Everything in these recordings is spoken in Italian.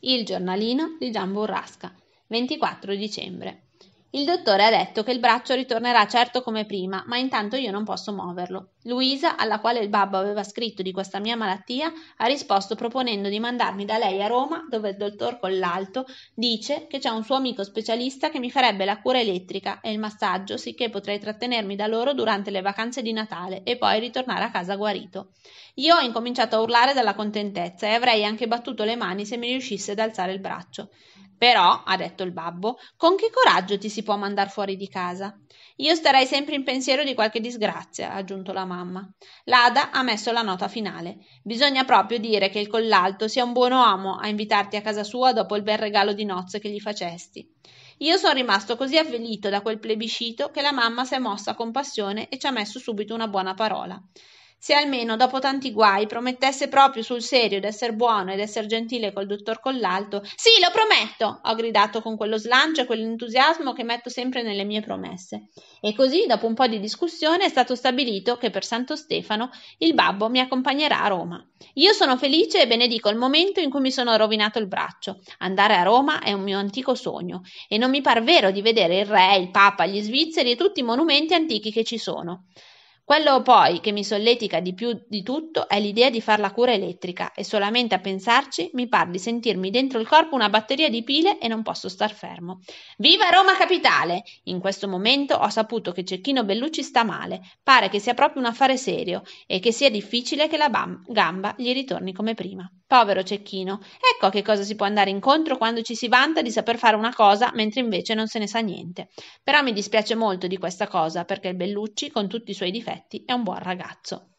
Il giornalino di Gian Burrasca, 24 dicembre. Il dottore ha detto che il braccio ritornerà certo come prima, ma intanto io non posso muoverlo. Luisa, alla quale il babbo aveva scritto di questa mia malattia, ha risposto proponendo di mandarmi da lei a Roma, dove il dottor Collalto dice che c'è un suo amico specialista che mi farebbe la cura elettrica e il massaggio, sicché potrei trattenermi da loro durante le vacanze di Natale e poi ritornare a casa guarito. Io ho incominciato a urlare dalla contentezza e avrei anche battuto le mani se mi riuscisse ad alzare il braccio. Però, ha detto il babbo, con che coraggio ti si può mandar fuori di casa? Io starei sempre in pensiero di qualche disgrazia, ha aggiunto la mamma. L'Ada ha messo la nota finale. Bisogna proprio dire che il collalto sia un buon uomo a invitarti a casa sua dopo il bel regalo di nozze che gli facesti. Io sono rimasto così avvelito da quel plebiscito che la mamma si è mossa con passione e ci ha messo subito una buona parola. Se almeno, dopo tanti guai, promettesse proprio sul serio d'esser buono e d'esser gentile col dottor Collalto. Sì, lo prometto! ho gridato con quello slancio e quell'entusiasmo che metto sempre nelle mie promesse. E così, dopo un po' di discussione, è stato stabilito che per Santo Stefano il babbo mi accompagnerà a Roma. Io sono felice e benedico il momento in cui mi sono rovinato il braccio. Andare a Roma è un mio antico sogno e non mi par vero di vedere il re, il papa, gli svizzeri e tutti i monumenti antichi che ci sono. Quello poi che mi solletica di più di tutto è l'idea di far la cura elettrica e solamente a pensarci mi par di sentirmi dentro il corpo una batteria di pile e non posso star fermo. Viva Roma Capitale! In questo momento ho saputo che Cecchino Bellucci sta male, pare che sia proprio un affare serio e che sia difficile che la bam- gamba gli ritorni come prima. Povero Cecchino, ecco a che cosa si può andare incontro quando ci si vanta di saper fare una cosa mentre invece non se ne sa niente. Però mi dispiace molto di questa cosa perché il Bellucci, con tutti i suoi difetti, difetti è un buon ragazzo.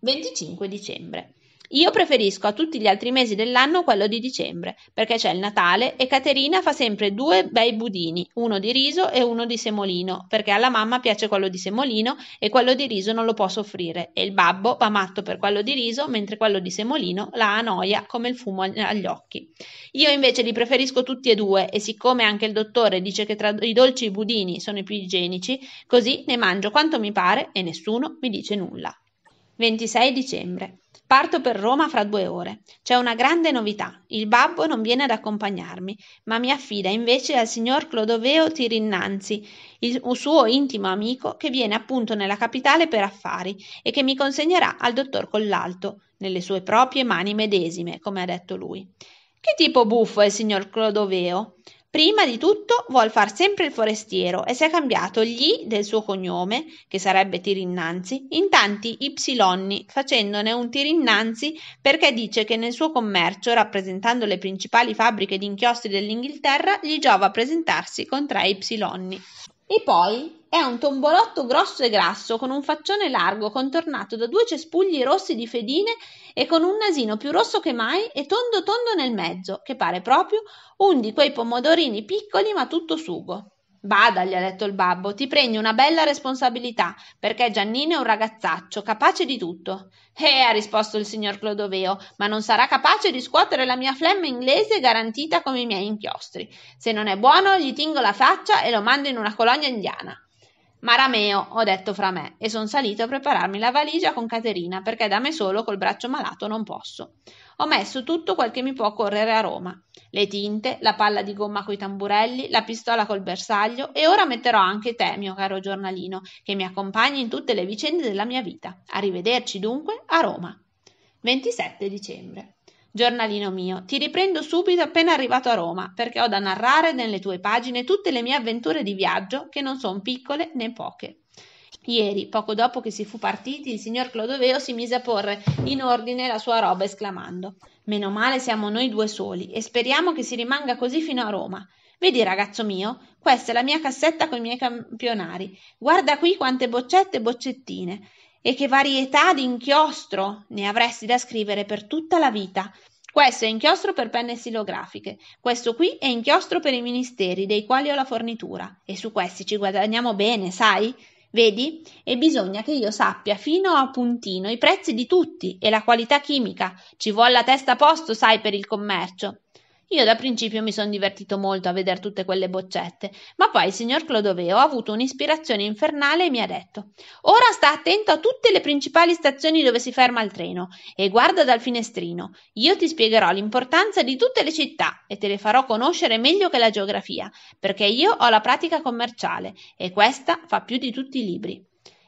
25 dicembre. Io preferisco a tutti gli altri mesi dell'anno quello di dicembre, perché c'è il Natale e Caterina fa sempre due bei budini, uno di riso e uno di semolino, perché alla mamma piace quello di semolino e quello di riso non lo può soffrire e il babbo va matto per quello di riso, mentre quello di semolino la annoia come il fumo agli occhi. Io invece li preferisco tutti e due e siccome anche il dottore dice che tra i dolci i budini sono i più igienici, così ne mangio quanto mi pare e nessuno mi dice nulla. 26 dicembre. Parto per Roma fra due ore. C'è una grande novità. Il babbo non viene ad accompagnarmi, ma mi affida invece al signor Clodoveo Tirinnanzi, il suo intimo amico che viene appunto nella capitale per affari e che mi consegnerà al dottor Collalto, nelle sue proprie mani medesime, come ha detto lui. Che tipo buffo è il signor Clodoveo? Prima di tutto vuol far sempre il forestiero e si è cambiato gli del suo cognome, che sarebbe Tirinnanzi, in tanti ipsilonni, facendone un Tirinnanzi perché dice che nel suo commercio, rappresentando le principali fabbriche di inchiostri dell'Inghilterra, gli giova presentarsi con tre ipsilonni. E poi è un tombolotto grosso e grasso con un faccione largo contornato da due cespugli rossi di fedine e con un nasino più rosso che mai e tondo tondo nel mezzo, che pare proprio un di quei pomodorini piccoli ma tutto sugo. Bada, gli ha detto il babbo, ti prendi una bella responsabilità, perché Giannino è un ragazzaccio, capace di tutto. Eh, ha risposto il signor Clodoveo, ma non sarà capace di scuotere la mia flemma inglese garantita come i miei inchiostri. Se non è buono, gli tingo la faccia e lo mando in una colonia indiana. Marameo, ho detto fra me, e son salito a prepararmi la valigia con Caterina, perché da me solo col braccio malato non posso. Ho messo tutto quel che mi può correre a Roma. Le tinte, la palla di gomma coi tamburelli, la pistola col bersaglio e ora metterò anche te, mio caro giornalino, che mi accompagni in tutte le vicende della mia vita. Arrivederci dunque a Roma. 27 dicembre. Giornalino mio, ti riprendo subito appena arrivato a Roma, perché ho da narrare nelle tue pagine tutte le mie avventure di viaggio, che non sono piccole né poche. Ieri, poco dopo che si fu partiti, il signor Clodoveo si mise a porre in ordine la sua roba esclamando Meno male siamo noi due soli e speriamo che si rimanga così fino a Roma. Vedi, ragazzo mio, questa è la mia cassetta con i miei campionari. Guarda qui quante boccette e boccettine. E che varietà di inchiostro! Ne avresti da scrivere per tutta la vita. Questo è inchiostro per penne stilografiche, questo qui è inchiostro per i ministeri, dei quali ho la fornitura, e su questi ci guadagniamo bene, sai? Vedi? E bisogna che io sappia fino a puntino i prezzi di tutti e la qualità chimica. Ci vuol la testa a posto, sai, per il commercio io da principio mi son divertito molto a veder tutte quelle boccette ma poi il signor clodoveo ha avuto un'ispirazione infernale e mi ha detto ora sta attento a tutte le principali stazioni dove si ferma il treno e guarda dal finestrino io ti spiegherò l'importanza di tutte le città e te le farò conoscere meglio che la geografia perché io ho la pratica commerciale e questa fa più di tutti i libri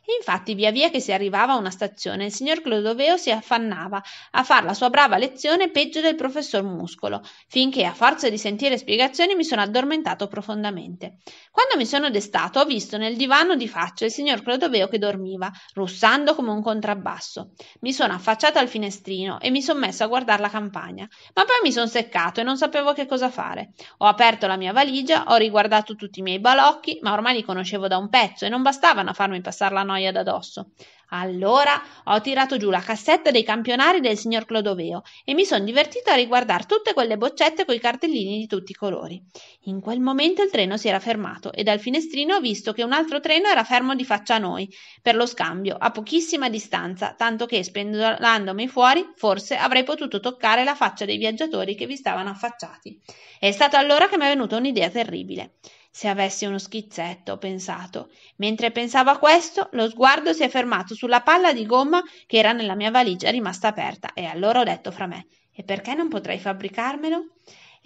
e infatti via via che si arrivava a una stazione il signor clodoveo si affannava a far la sua brava lezione peggio del professor muscolo finché a forza di sentire spiegazioni mi sono addormentato profondamente quando mi sono destato ho visto nel divano di faccia il signor clodoveo che dormiva russando come un contrabbasso mi sono affacciato al finestrino e mi sono messo a guardare la campagna ma poi mi sono seccato e non sapevo che cosa fare ho aperto la mia valigia ho riguardato tutti i miei balocchi ma ormai li conoscevo da un pezzo e non bastavano a farmi passare la notte noia da dosso. Allora ho tirato giù la cassetta dei campionari del signor Clodoveo e mi sono divertito a riguardare tutte quelle boccette coi cartellini di tutti i colori. In quel momento il treno si era fermato e dal finestrino ho visto che un altro treno era fermo di faccia a noi, per lo scambio, a pochissima distanza, tanto che spendolandomi fuori forse avrei potuto toccare la faccia dei viaggiatori che vi stavano affacciati. È stato allora che mi è venuta un'idea terribile se avessi uno schizzetto, ho pensato. Mentre pensavo a questo, lo sguardo si è fermato sulla palla di gomma che era nella mia valigia rimasta aperta e allora ho detto fra me: e perché non potrei fabbricarmelo?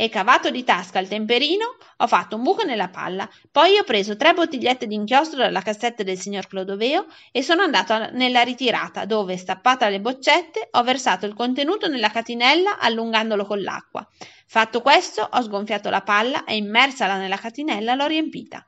e cavato di tasca il temperino ho fatto un buco nella palla poi ho preso tre bottigliette d'inchiostro dalla cassetta del signor clodoveo e sono andato nella ritirata dove stappata le boccette ho versato il contenuto nella catinella allungandolo con l'acqua fatto questo ho sgonfiato la palla e immersala nella catinella l'ho riempita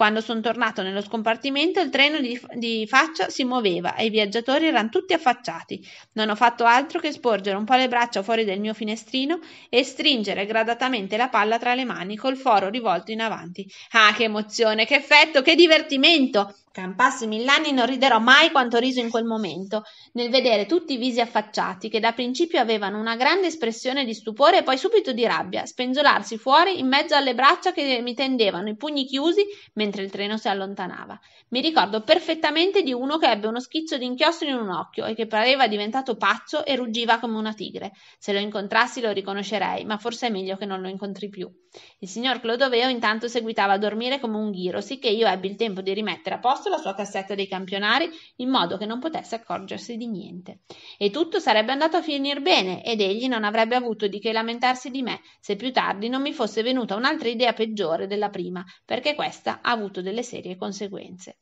quando sono tornato nello scompartimento, il treno di, di faccia si muoveva e i viaggiatori erano tutti affacciati. Non ho fatto altro che sporgere un po' le braccia fuori del mio finestrino e stringere gradatamente la palla tra le mani col foro rivolto in avanti. Ah, che emozione, che effetto, che divertimento! Campassi passi mill'anni non riderò mai quanto riso in quel momento, nel vedere tutti i visi affacciati, che da principio avevano una grande espressione di stupore e poi subito di rabbia, spenzolarsi fuori in mezzo alle braccia che mi tendevano, i pugni chiusi, mentre il treno si allontanava. Mi ricordo perfettamente di uno che ebbe uno schizzo d'inchiostro in un occhio e che pareva diventato pazzo e ruggiva come una tigre. Se lo incontrassi lo riconoscerei, ma forse è meglio che non lo incontri più. Il signor Clodoveo intanto seguitava a dormire come un ghiro, sicché io ebbi il tempo di rimettere a posto nascosto la sua cassetta dei campionari in modo che non potesse accorgersi di niente. E tutto sarebbe andato a finir bene ed egli non avrebbe avuto di che lamentarsi di me se più tardi non mi fosse venuta un'altra idea peggiore della prima, perché questa ha avuto delle serie conseguenze.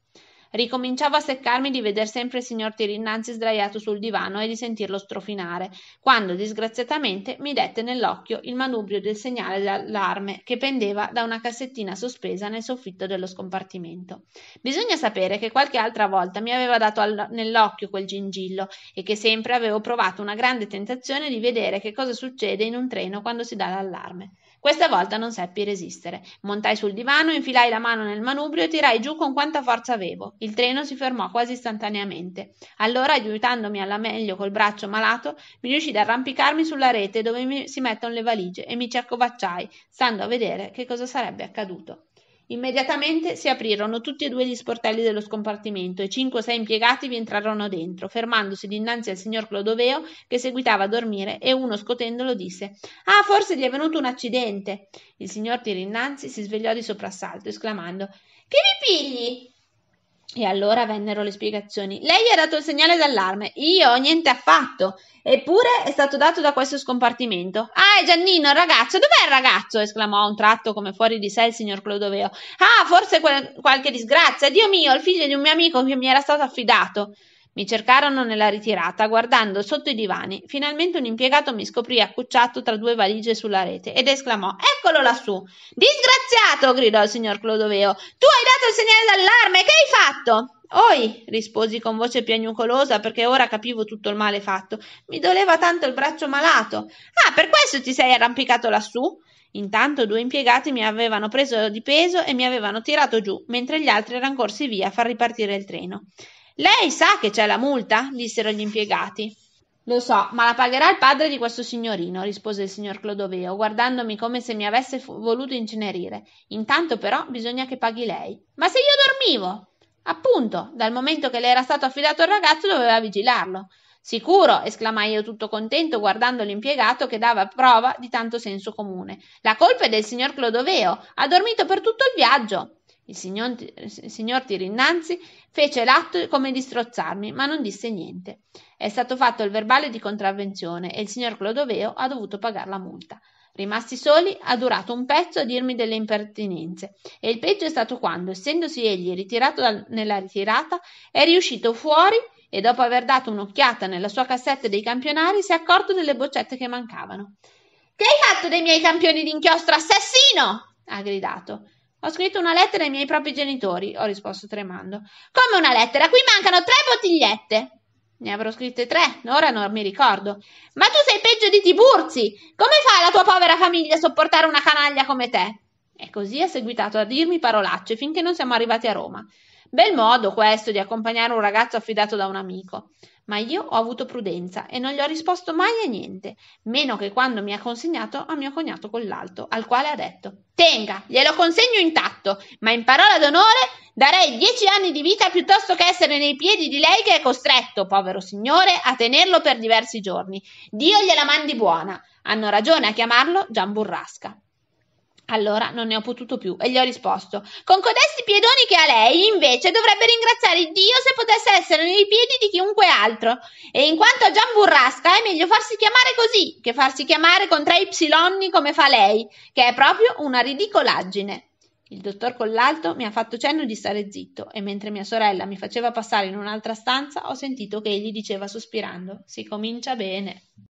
Ricominciavo a seccarmi di veder sempre il signor Tirinnanzi sdraiato sul divano e di sentirlo strofinare, quando disgraziatamente mi dette nell'occhio il manubrio del segnale d'allarme che pendeva da una cassettina sospesa nel soffitto dello scompartimento. Bisogna sapere che qualche altra volta mi aveva dato all- nell'occhio quel gingillo e che sempre avevo provato una grande tentazione di vedere che cosa succede in un treno quando si dà l'allarme. Questa volta non seppi resistere. Montai sul divano, infilai la mano nel manubrio e tirai giù con quanta forza avevo. Il treno si fermò quasi istantaneamente. Allora, aiutandomi alla meglio col braccio malato, mi riuscì ad arrampicarmi sulla rete dove si mettono le valigie e mi ci accovacciai, stando a vedere che cosa sarebbe accaduto. Immediatamente si aprirono tutti e due gli sportelli dello scompartimento e cinque o sei impiegati vi entrarono dentro, fermandosi dinanzi al signor Clodoveo che seguitava a dormire e uno scotendolo disse Ah, forse gli è venuto un accidente. Il signor Tirinnanzi si svegliò di soprassalto, esclamando Che vi pigli? E allora vennero le spiegazioni. Lei ha dato il segnale d'allarme, io niente affatto. Eppure è stato dato da questo scompartimento. Ah, è Giannino, il ragazzo. Dov'è il ragazzo? esclamò a un tratto come fuori di sé il signor Clodoveo. Ah, forse quel, qualche disgrazia. Dio mio, il figlio di un mio amico che mi era stato affidato. Mi cercarono nella ritirata, guardando sotto i divani. Finalmente un impiegato mi scoprì accucciato tra due valigie sulla rete ed esclamò: Eccolo lassù! Disgraziato! gridò il signor Clodoveo. Tu hai dato il segnale d'allarme! Che hai fatto? Oi, risposi con voce piagnucolosa perché ora capivo tutto il male fatto. Mi doleva tanto il braccio malato. Ah, per questo ti sei arrampicato lassù? Intanto due impiegati mi avevano preso di peso e mi avevano tirato giù, mentre gli altri erano corsi via a far ripartire il treno. Lei sa che c'è la multa? dissero gli impiegati. Lo so, ma la pagherà il padre di questo signorino, rispose il signor Clodoveo, guardandomi come se mi avesse f- voluto incenerire. Intanto però bisogna che paghi lei. Ma se io dormivo? Appunto, dal momento che le era stato affidato il ragazzo doveva vigilarlo. Sicuro, esclamai io tutto contento guardando l'impiegato che dava prova di tanto senso comune. La colpa è del signor Clodoveo, ha dormito per tutto il viaggio. Il signor, il signor Tirinnanzi fece l'atto come di strozzarmi, ma non disse niente. È stato fatto il verbale di contravvenzione e il signor Clodoveo ha dovuto pagare la multa. Rimasti soli, ha durato un pezzo a dirmi delle impertinenze e il peggio è stato quando, essendosi egli ritirato dal, nella ritirata, è riuscito fuori e dopo aver dato un'occhiata nella sua cassetta dei campionari si è accorto delle boccette che mancavano. Che hai fatto dei miei campioni d'inchiostro assassino? ha gridato. Ho scritto una lettera ai miei propri genitori, ho risposto tremando. Come una lettera? Qui mancano tre bottigliette. Ne avrò scritte tre, ora non mi ricordo. Ma tu sei peggio di Tiburzi! Come fa la tua povera famiglia a sopportare una canaglia come te? E così ha seguitato a dirmi parolacce finché non siamo arrivati a Roma. Bel modo questo di accompagnare un ragazzo affidato da un amico ma io ho avuto prudenza e non gli ho risposto mai a niente, meno che quando mi ha consegnato a mio cognato Collalto, al quale ha detto: Tenga, glielo consegno intatto, ma in parola d'onore darei dieci anni di vita piuttosto che essere nei piedi di lei che è costretto, povero signore, a tenerlo per diversi giorni. Dio gliela mandi buona. Hanno ragione a chiamarlo Gian Burrasca. Allora non ne ho potuto più e gli ho risposto: Con codesti piedoni che ha lei, invece, dovrebbe ringraziare Dio se potesse essere nei piedi di chiunque altro. E in quanto a Gian Burrasca, è meglio farsi chiamare così che farsi chiamare con tre ipsilonni come fa lei, che è proprio una ridicolaggine. Il dottor Collalto mi ha fatto cenno di stare zitto e mentre mia sorella mi faceva passare in un'altra stanza ho sentito che egli diceva sospirando: Si comincia bene.